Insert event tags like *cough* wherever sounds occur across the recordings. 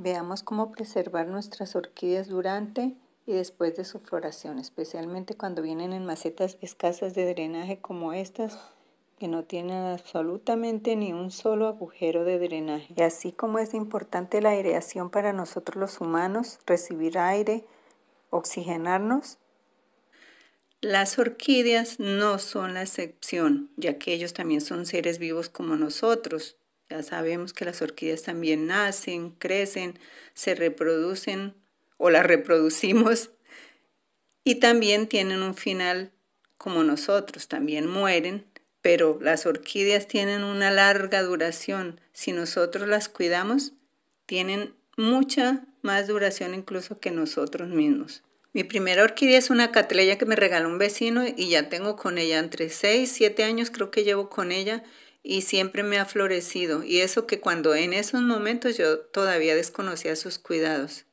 Veamos cómo preservar nuestras orquídeas durante y después de su floración, especialmente cuando vienen en macetas escasas de drenaje como estas, que no tienen absolutamente ni un solo agujero de drenaje. Y así como es importante la aireación para nosotros los humanos, recibir aire, oxigenarnos, las orquídeas no son la excepción, ya que ellos también son seres vivos como nosotros ya sabemos que las orquídeas también nacen, crecen, se reproducen o las reproducimos *laughs* y también tienen un final como nosotros, también mueren, pero las orquídeas tienen una larga duración. Si nosotros las cuidamos, tienen mucha más duración incluso que nosotros mismos. Mi primera orquídea es una catrella que me regaló un vecino y ya tengo con ella entre 6, 7 años creo que llevo con ella y siempre me ha florecido, y eso que cuando en esos momentos yo todavía desconocía sus cuidados.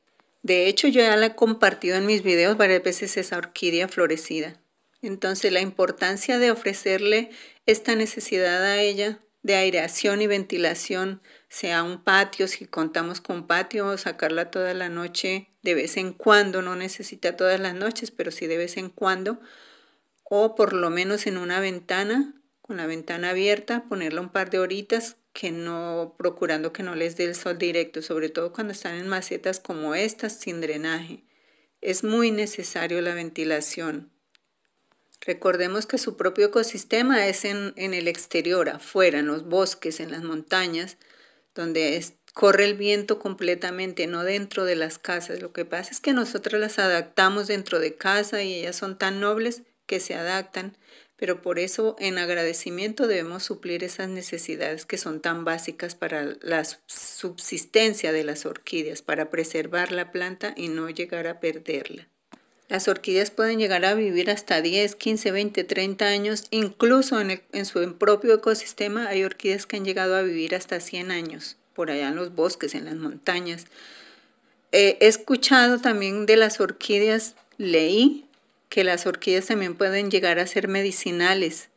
De hecho, yo ya la he compartido en mis videos varias veces esa orquídea florecida. Entonces, la importancia de ofrecerle esta necesidad a ella de aireación y ventilación, sea un patio, si contamos con patio, sacarla toda la noche, de vez en cuando, no necesita todas las noches, pero sí de vez en cuando, o por lo menos en una ventana con la ventana abierta, ponerla un par de horitas, que no procurando que no les dé el sol directo, sobre todo cuando están en macetas como estas sin drenaje. Es muy necesario la ventilación. Recordemos que su propio ecosistema es en, el exterior, afuera, en los bosques, en las montañas, donde corre el viento completamente, no dentro de las casas. Lo que pasa es que nosotras las adaptamos dentro de casa y ellas son tan nobles que se adaptan pero por eso en agradecimiento debemos suplir esas necesidades que son tan básicas para la subsistencia de las orquídeas, para preservar la planta y no llegar a perderla. Las orquídeas pueden llegar a vivir hasta 10, 15, 20, 30 años, incluso en, su propio ecosistema hay orquídeas que han llegado a vivir hasta 100 años, por allá en los bosques, en las montañas. Eh, he escuchado también de las orquídeas, leí que las orquídeas también pueden llegar a ser medicinales.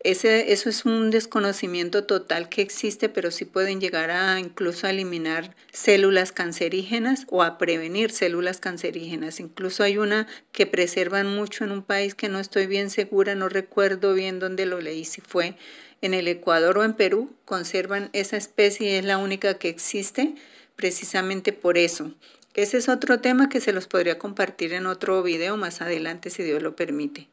eso es un desconocimiento total que existe, pero sí pueden llegar a incluso a eliminar células cancerígenas o a prevenir células cancerígenas. Incluso hay una que preservan mucho en un país que no estoy bien segura, no recuerdo bien dónde lo leí, si fue en el Ecuador o en Perú, conservan esa especie, y es la única que existe precisamente por eso. Ese es otro tema que se los podría compartir en otro video más adelante si Dios lo permite.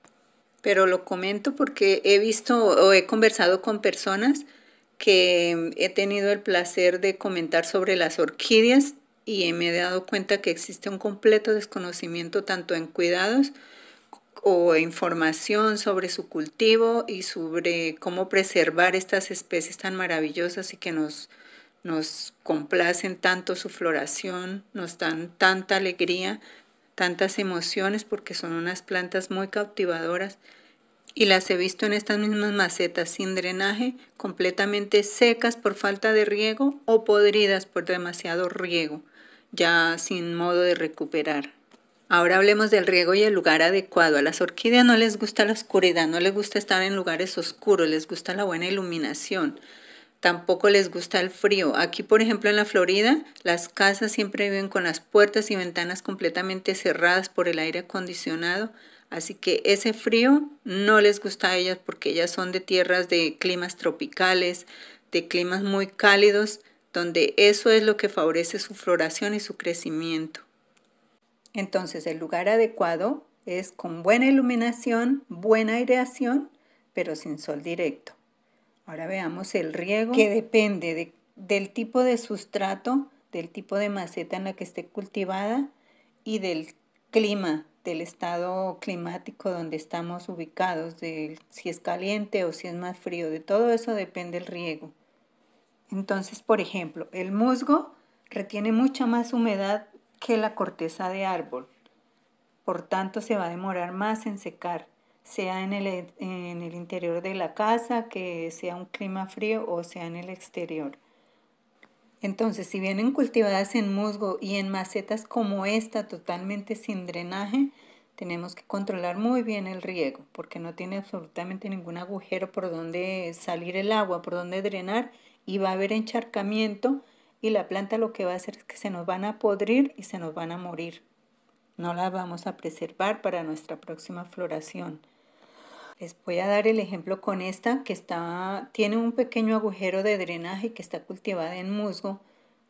Pero lo comento porque he visto o he conversado con personas que he tenido el placer de comentar sobre las orquídeas y me he dado cuenta que existe un completo desconocimiento tanto en cuidados o información sobre su cultivo y sobre cómo preservar estas especies tan maravillosas y que nos nos complacen tanto su floración, nos dan tanta alegría, tantas emociones, porque son unas plantas muy cautivadoras. Y las he visto en estas mismas macetas sin drenaje, completamente secas por falta de riego o podridas por demasiado riego, ya sin modo de recuperar. Ahora hablemos del riego y el lugar adecuado. A las orquídeas no les gusta la oscuridad, no les gusta estar en lugares oscuros, les gusta la buena iluminación tampoco les gusta el frío. Aquí, por ejemplo, en la Florida, las casas siempre viven con las puertas y ventanas completamente cerradas por el aire acondicionado. Así que ese frío no les gusta a ellas porque ellas son de tierras de climas tropicales, de climas muy cálidos, donde eso es lo que favorece su floración y su crecimiento. Entonces, el lugar adecuado es con buena iluminación, buena aireación, pero sin sol directo. Ahora veamos el riego, que depende del tipo de sustrato, del tipo de maceta en la que esté cultivada y del clima, del estado climático donde estamos ubicados, si es caliente o si es más frío, de todo eso depende el riego. Entonces, por ejemplo, el musgo retiene mucha más humedad que la corteza de árbol, por tanto se va a demorar más en secar sea en el, interior de la casa, que sea un clima frío o sea en el exterior. Entonces, si vienen cultivadas en musgo y en macetas como esta, totalmente sin drenaje, tenemos que controlar muy bien el riego, porque no tiene absolutamente ningún agujero por donde salir el agua, por donde drenar, y va a haber encharcamiento y la planta lo que va a hacer es que se nos van a podrir y se nos van a morir. No la vamos a preservar para nuestra próxima floración. Les voy a dar el ejemplo con esta que está, tiene un pequeño agujero de drenaje que está cultivada en musgo.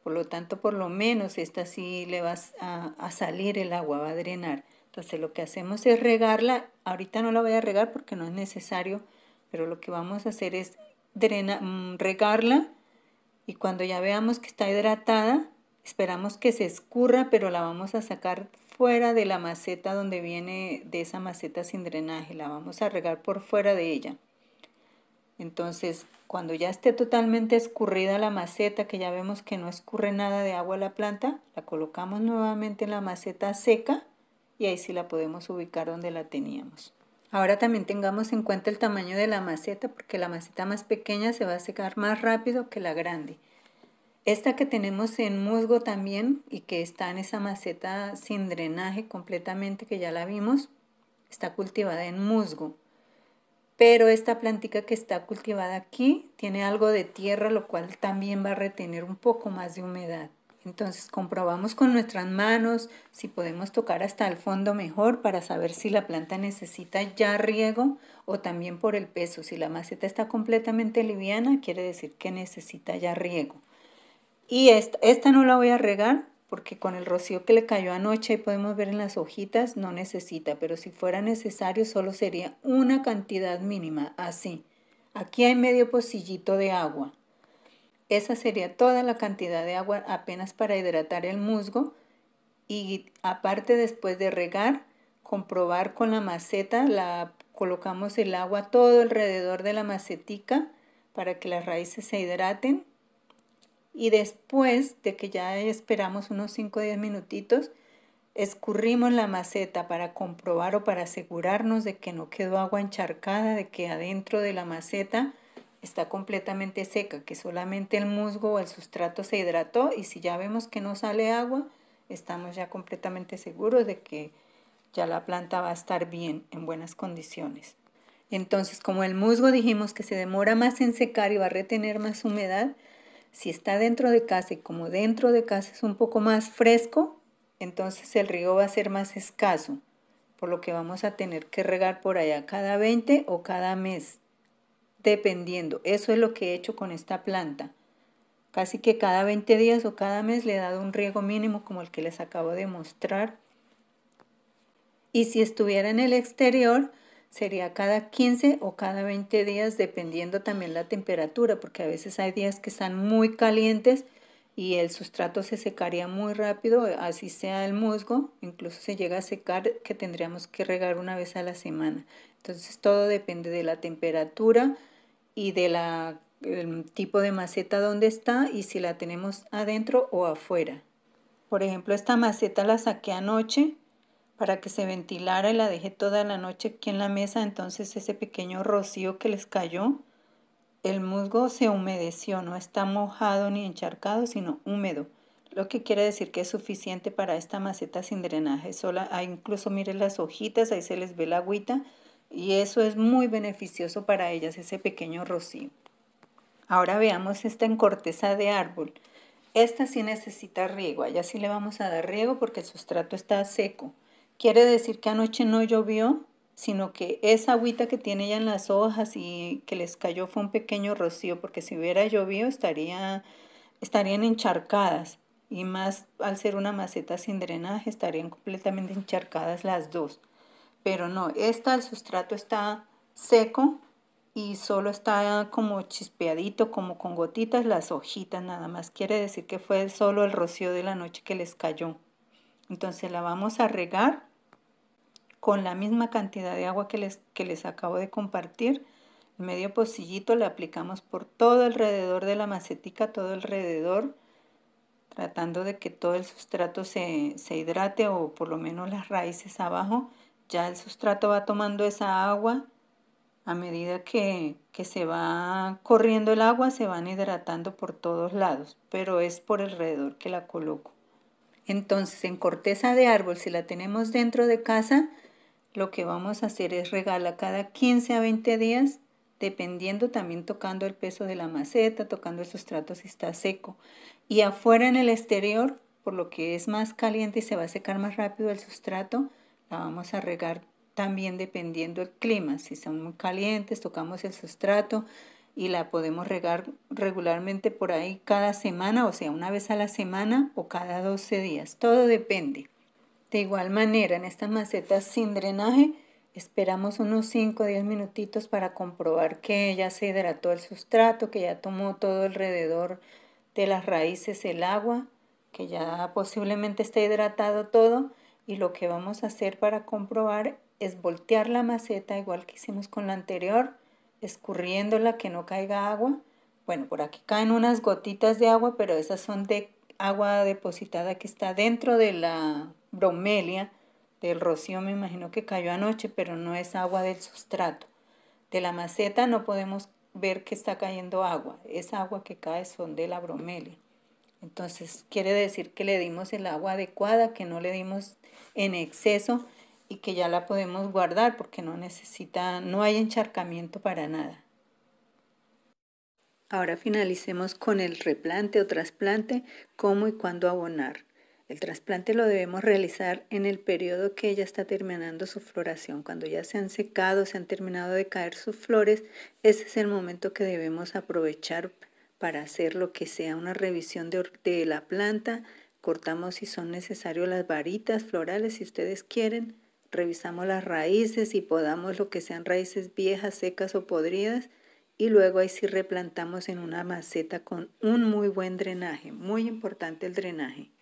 Por lo tanto, por lo menos esta sí le va a, salir el agua, va a drenar. Entonces lo que hacemos es regarla. Ahorita no la voy a regar porque no es necesario, pero lo que vamos a hacer es mm, regarla y cuando ya veamos que está hidratada, Esperamos que se escurra, pero la vamos a sacar fuera de la maceta donde viene de esa maceta sin drenaje. La vamos a regar por fuera de ella. Entonces, cuando ya esté totalmente escurrida la maceta, que ya vemos que no escurre nada de agua a la planta, la colocamos nuevamente en la maceta seca y ahí sí la podemos ubicar donde la teníamos. Ahora también tengamos en cuenta el tamaño de la maceta, porque la maceta más pequeña se va a secar más rápido que la grande. Esta que tenemos en musgo también y que está en esa maceta sin drenaje completamente que ya la vimos, está cultivada en musgo. Pero esta plantica que está cultivada aquí tiene algo de tierra, lo cual también va a retener un poco más de humedad. Entonces comprobamos con nuestras manos si podemos tocar hasta el fondo mejor para saber si la planta necesita ya riego o también por el peso. Si la maceta está completamente liviana, quiere decir que necesita ya riego. Y esta, no la voy a regar porque con el rocío que le cayó anoche y podemos ver en las hojitas, no necesita, pero si fuera necesario solo sería una cantidad mínima, así. Aquí hay medio pocillito de agua. Esa sería toda la cantidad de agua apenas para hidratar el musgo y aparte después de regar, comprobar con la maceta, la colocamos el agua todo alrededor de la macetica para que las raíces se hidraten y después de que ya esperamos unos 5 o 10 minutitos, escurrimos la maceta para comprobar o para asegurarnos de que no quedó agua encharcada, de que adentro de la maceta está completamente seca, que solamente el musgo o el sustrato se hidrató y si ya vemos que no sale agua, estamos ya completamente seguros de que ya la planta va a estar bien, en buenas condiciones. Entonces, como el musgo dijimos que se demora más en secar y va a retener más humedad, si está dentro de casa y como dentro de casa es un poco más fresco, entonces el riego va a ser más escaso, por lo que vamos a tener que regar por allá cada 20 o cada mes, dependiendo. Eso es lo que he hecho con esta planta. Casi que cada 20 días o cada mes le he dado un riego mínimo como el que les acabo de mostrar. Y si estuviera en el exterior, sería cada 15 o cada 20 días, dependiendo también la temperatura, porque a veces hay días que están muy calientes y el sustrato se secaría muy rápido, así sea el musgo, incluso se llega a secar que tendríamos que regar una vez a la semana. Entonces todo depende de la temperatura y del tipo de maceta donde está y si la tenemos adentro o afuera. Por ejemplo, esta maceta la saqué anoche para que se ventilara y la dejé toda la noche aquí en la mesa, entonces ese pequeño rocío que les cayó, el musgo se humedeció, no está mojado ni encharcado, sino húmedo, lo que quiere decir que es suficiente para esta maceta sin drenaje sola. Ah, incluso miren las hojitas, ahí se les ve la agüita y eso es muy beneficioso para ellas, ese pequeño rocío. Ahora veamos esta en corteza de árbol. Esta sí necesita riego, allá sí le vamos a dar riego porque el sustrato está seco. Quiere decir que anoche no llovió, sino que esa agüita que tiene ya en las hojas y que les cayó fue un pequeño rocío, porque si hubiera llovido estaría, estarían encharcadas y más al ser una maceta sin drenaje estarían completamente encharcadas las dos. Pero no, esta el sustrato está seco y solo está como chispeadito, como con gotitas las hojitas nada más. Quiere decir que fue solo el rocío de la noche que les cayó. Entonces la vamos a regar con la misma cantidad de agua que les, acabo de compartir. Medio pocillito le aplicamos por todo alrededor de la macetica, todo alrededor, tratando de que todo el sustrato se, se hidrate o por lo menos las raíces abajo. Ya el sustrato va tomando esa agua. A medida que, que se va corriendo el agua, se van hidratando por todos lados, pero es por alrededor que la coloco. Entonces, en corteza de árbol, si la tenemos dentro de casa, lo que vamos a hacer es regarla cada 15 a 20 días, dependiendo también tocando el peso de la maceta, tocando el sustrato si está seco. Y afuera en el exterior, por lo que es más caliente y se va a secar más rápido el sustrato, la vamos a regar también dependiendo el clima. Si son muy calientes, tocamos el sustrato y la podemos regar regularmente por ahí cada semana, o sea, una vez a la semana o cada 12 días. Todo depende. De igual manera, en esta maceta sin drenaje, esperamos unos 5 o 10 minutitos para comprobar que ya se hidrató el sustrato, que ya tomó todo alrededor de las raíces el agua, que ya posiblemente está hidratado todo. Y lo que vamos a hacer para comprobar es voltear la maceta igual que hicimos con la anterior, escurriéndola que no caiga agua. Bueno, por aquí caen unas gotitas de agua, pero esas son de agua depositada que está dentro de la bromelia del rocío me imagino que cayó anoche, pero no es agua del sustrato. De la maceta no podemos ver que está cayendo agua, es agua que cae son de la bromelia. Entonces quiere decir que le dimos el agua adecuada, que no le dimos en exceso y que ya la podemos guardar porque no necesita, no hay encharcamiento para nada. Ahora finalicemos con el replante o trasplante, cómo y cuándo abonar. El trasplante lo debemos realizar en el periodo que ya está terminando su floración. Cuando ya se han secado, se han terminado de caer sus flores, ese es el momento que debemos aprovechar para hacer lo que sea una revisión de, de la planta. Cortamos si son necesarios las varitas florales, si ustedes quieren. Revisamos las raíces y podamos lo que sean raíces viejas, secas o podridas y luego ahí sí replantamos en una maceta con un muy buen drenaje. Muy importante el drenaje.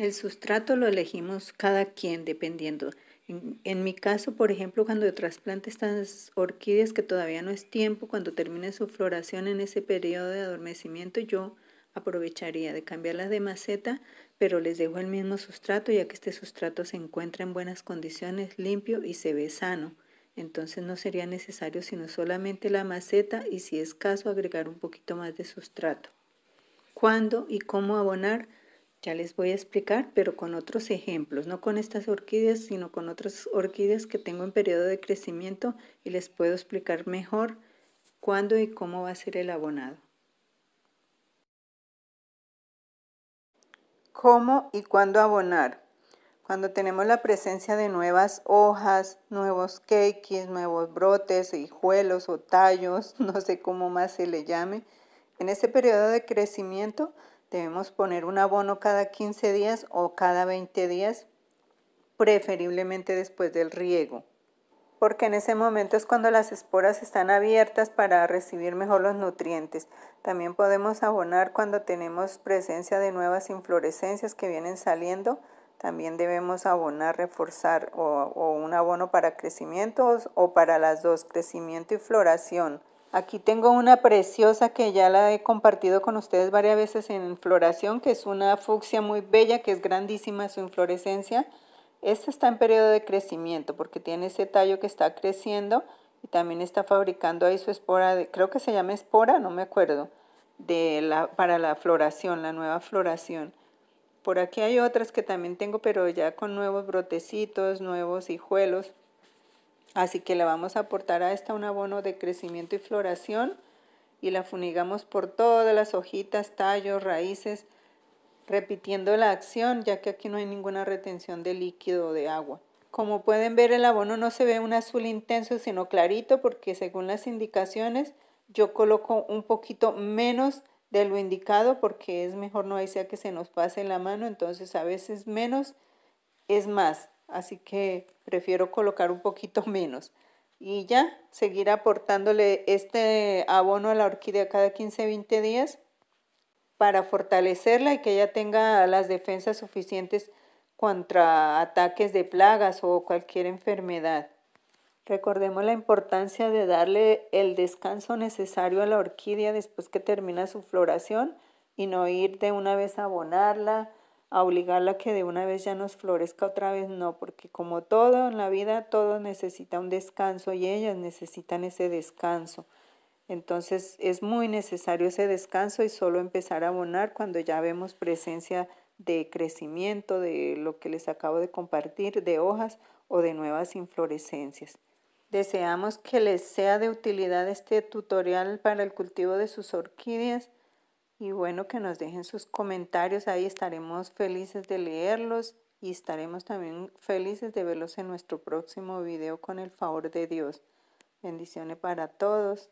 El sustrato lo elegimos cada quien dependiendo. En, mi caso, por ejemplo, cuando trasplante estas orquídeas que todavía no es tiempo, cuando termine su floración en ese periodo de adormecimiento, yo aprovecharía de cambiarlas de maceta, pero les dejo el mismo sustrato ya que este sustrato se encuentra en buenas condiciones, limpio y se ve sano. Entonces no sería necesario sino solamente la maceta y si es caso agregar un poquito más de sustrato. ¿Cuándo y cómo abonar? Ya les voy a explicar, pero con otros ejemplos, no con estas orquídeas, sino con otras orquídeas que tengo en periodo de crecimiento y les puedo explicar mejor cuándo y cómo va a ser el abonado. ¿Cómo y cuándo abonar? Cuando tenemos la presencia de nuevas hojas, nuevos cakes, nuevos brotes, hijuelos o tallos, *laughs* no sé cómo más se le llame, en ese periodo de crecimiento Debemos poner un abono cada 15 días o cada 20 días, preferiblemente después del riego, porque en ese momento es cuando las esporas están abiertas para recibir mejor los nutrientes. También podemos abonar cuando tenemos presencia de nuevas inflorescencias que vienen saliendo. También debemos abonar, reforzar o, un abono para crecimiento o para las dos, crecimiento y floración Aquí tengo una preciosa que ya la he compartido con ustedes varias veces en floración, que es una fucsia muy bella, que es grandísima su inflorescencia. Esta está en periodo de crecimiento porque tiene ese tallo que está creciendo y también está fabricando ahí su espora, creo que se llama espora, no me acuerdo, de para la floración, la nueva floración. Por aquí hay otras que también tengo, pero ya con nuevos brotecitos, nuevos hijuelos. Así que le vamos a aportar a esta un abono de crecimiento y floración y la funigamos por todas las hojitas, tallos, raíces, repitiendo la acción ya que aquí no hay ninguna retención de líquido o de agua. Como pueden ver el abono no se ve un azul intenso sino clarito porque según las indicaciones yo coloco un poquito menos de lo indicado porque es mejor no sea que se nos pase la mano, entonces a veces menos es más así que prefiero colocar un poquito *laughs* menos. Y ya, seguir aportándole este abono a la orquídea cada 15-20 días para fortalecerla y que ella tenga las defensas suficientes contra ataques de plagas o cualquier enfermedad. Recordemos la importancia de darle el descanso necesario a la orquídea después que termina su floración y no ir de una vez a abonarla a obligarla a que de una vez ya nos florezca, otra vez no, porque como todo en la vida, todo necesita un descanso y ellas necesitan ese descanso. Entonces es muy necesario ese descanso y solo empezar a abonar cuando ya vemos presencia de crecimiento, de lo que les acabo de compartir, de hojas o de nuevas inflorescencias. Deseamos que les sea de utilidad este tutorial para el cultivo de sus orquídeas y bueno, que nos dejen sus comentarios, ahí estaremos felices de leerlos y estaremos también felices de verlos en nuestro próximo video con el favor de Dios. Bendiciones para todos.